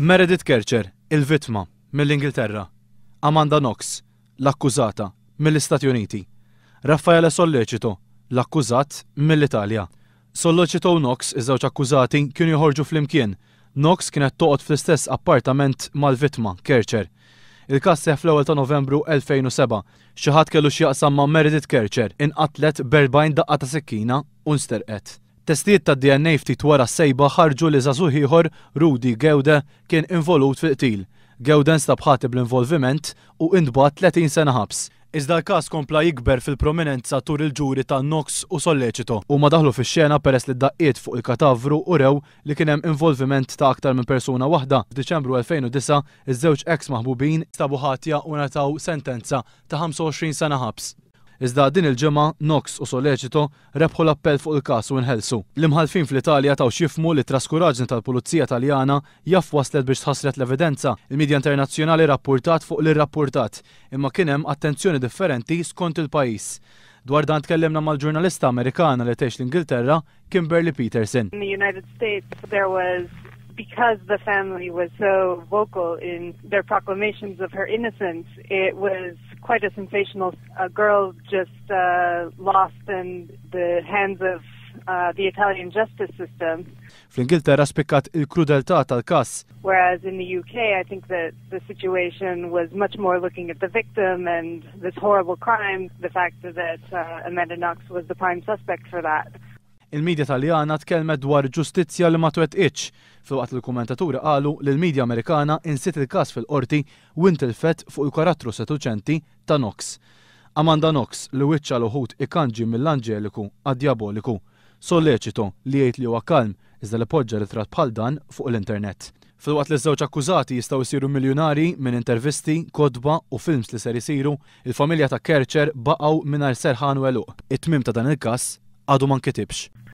Meredith Kercher, il-vitma, mill-Ingilterra. Amanda Knox, l-akkużata, mill-Istati Uniti. Raffaele Sollecito, l-akkużat, mill-Italja. Sollecito u Knox, iż-żewġ akkużati, kienu jħorġu fl-imkien. Knox kienet toqgħod fl-istess appartament mal-vitma, Kercher. Il-kas seħ fl-ewwel ta' Novembru 2007, xi ħadd kellu xi ma' Meredith Kercher, inqatlet berbajn daqqa ta' sekkina u nsterqet. Testijiet ta' DNA ftit wara s-sejba ħarġu li zazuħ ieħor Rudi Gewda kien involut fil-qtil. Gewda nstab ħatib l-involviment u indbat 30 sena ħabs. Iżda l-kas kompla jikber fil-prominenza tur il-ġuri ta' Nox u solleċitu. u ma daħlu fix xena peress li daqqiet fuq il-katavru u rew li kienem involviment ta' aktar minn persuna waħda. F'Diċembru 2009, iż-żewġ ex maħbubin stabu ħatja u nataw sentenza ta' 25 sena ħabs. Iżda din il-ġimgħa Nox u Soleċito rebħu l-appell fuq il-każ u nħelsu. L-imħalfin fl-Italja taw xifmu li traskuraġni tal-Pulizija Taljana jaff waslet biex tħasret l-evidenza. il media internazzjonali rapportat fuq l-irrapportat, imma kien hemm attenzjoni differenti skont il-pajjiż. Dwar dan tkellimna mal-ġurnalista Amerikana li tgħix l-Ingilterra, Kimberly Peterson. In the United States there was because the family was so vocal in their proclamations of her innocence, it was quite a sensational girl just uh, lost in the hands of uh, the Italian justice system. Whereas in the UK, I think that the situation was much more looking at the victim and this horrible crime, the fact that uh, Amanda Knox was the prime suspect for that. il-medja taljana tkellmet dwar ġustizzja li ma twetqitx, filwaqt il-kommentaturi qalu li l-medja Amerikana insit il-każ fil-qorti u intilfet fuq il-karattru setuċenti ta' Nox. Amanda Nox li wiċċa l-uħut ikanġi mill-anġeliku għad-diaboliku, solleċitu li jgħid li huwa kalm iżda li poġġa ritratt bħal dan fuq l-internet. Filwaqt li żewġ akkużati jistgħu jsiru miljonari minn intervisti, kodba u films li ser isiru, il-familja ta' Kercher baqgħu mingħajr serħan u It-tmim ta' dan il-każ għadu man kitibx.